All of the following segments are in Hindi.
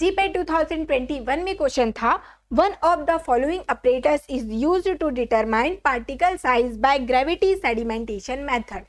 जीपे 2021 में क्वेश्चन था one of the following operators is use to determine particle size by gravity sedimentation method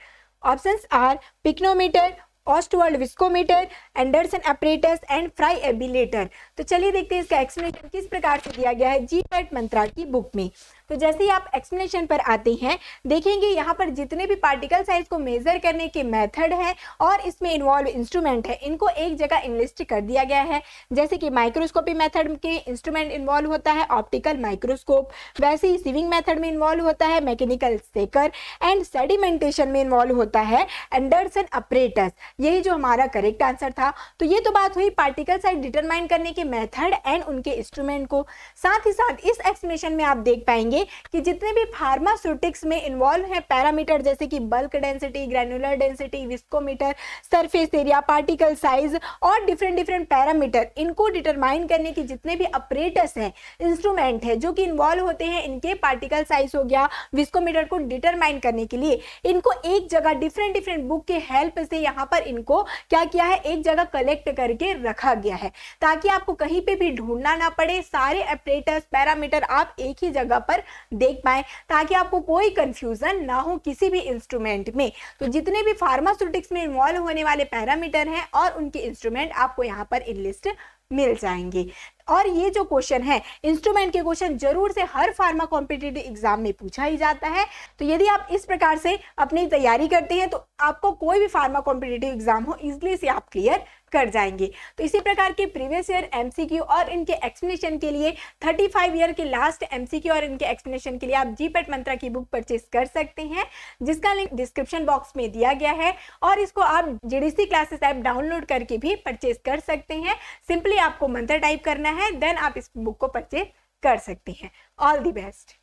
options are pycnometer Ostwald viscometer Anderson operators and Fry ablator तो चलिए देखते हैं इसका एक्सप्लेनेशन किस प्रकार से दिया गया है जी पैट मंत्रा की बुक में तो जैसे ही आप एक्सप्लेनेशन पर आते हैं देखेंगे यहाँ पर जितने भी पार्टिकल साइज को मेजर करने के मेथड है और इसमें इन्वॉल्व इंस्ट्रूमेंट है इनको एक जगह इनलिस्ट कर दिया गया है जैसे कि माइक्रोस्कोपी मेथड के इंस्ट्रूमेंट इन्वॉल्व होता है ऑप्टिकल माइक्रोस्कोप वैसे ही सिविंग मेथड में इन्वॉल्व होता है मैकेनिकल सेकर एंड सेडिमेंटेशन में इन्वॉल्व होता है एंडरसन अपरेटस यही जो हमारा करेक्ट आंसर था तो ये तो बात हुई पार्टिकल साइज डिटरमाइन करने के मेथड एंड उनके इंस्ट्रूमेंट को साथ ही साथ इस एक्सप्लेनेशन में आप देख पाएंगे देखेंगे कि जितने भी फार्मास्यूटिक्स में इन्वॉल्व हैं पैरामीटर जैसे कि bulk density granular density viscometer surface area particle size और डिफरेंट डिफरेंट पैरामीटर इनको डिटरमाइन करने के जितने भी अपरेटस हैं इंस्ट्रूमेंट है जो कि इन्वॉल्व होते हैं इनके पार्टिकल साइज हो गया विस्कोमीटर को डिटरमाइन करने के लिए इनको एक जगह डिफरेंट डिफरेंट बुक के हेल्प से यहाँ पर इनको क्या किया है एक जगह कलेक्ट करके रखा गया है ताकि आपको कहीं पे भी ढूंढना ना पड़े सारे अपरेटस पैरामीटर आप एक ही जगह पर देख पाए ताकि आपको कोई कंफ्यूजन ना हो किसी भी इंस्ट्रूमेंट में तो जितने भी फार्मास्यूटिक्स में इन्वॉल्व होने वाले पैरामीटर हैं और उनके इंस्ट्रूमेंट आपको यहाँ पर इनलिस्ट मिल जाएंगे और ये जो क्वेश्चन है इंस्ट्रूमेंट के क्वेश्चन जरूर से हर फार्मा कॉम्पिटेटिव एग्जाम में पूछा ही जाता है तो यदि आप इस प्रकार से अपनी तैयारी करते हैं तो आपको कोई भी फार्मा कॉम्पिटेटिव एग्जाम हो इजली से आप क्लियर कर जाएंगे तो इसी प्रकार के प्रीवियस ईयर एमसीक्यू और इनके एक्सप्लेनेशन के लिए 35 ईयर के लास्ट एमसीक्यू और इनके एक्सप्लेनेशन के लिए आप पेट मंत्रा की बुक परचेज कर सकते हैं जिसका लिंक डिस्क्रिप्शन बॉक्स में दिया गया है और इसको आप जीडीसी क्लासेस ऐप डाउनलोड करके भी परचेज कर सकते हैं सिंपली आपको मंत्र टाइप करना है देन आप इस बुक को परचेज कर सकते हैं ऑल दी बेस्ट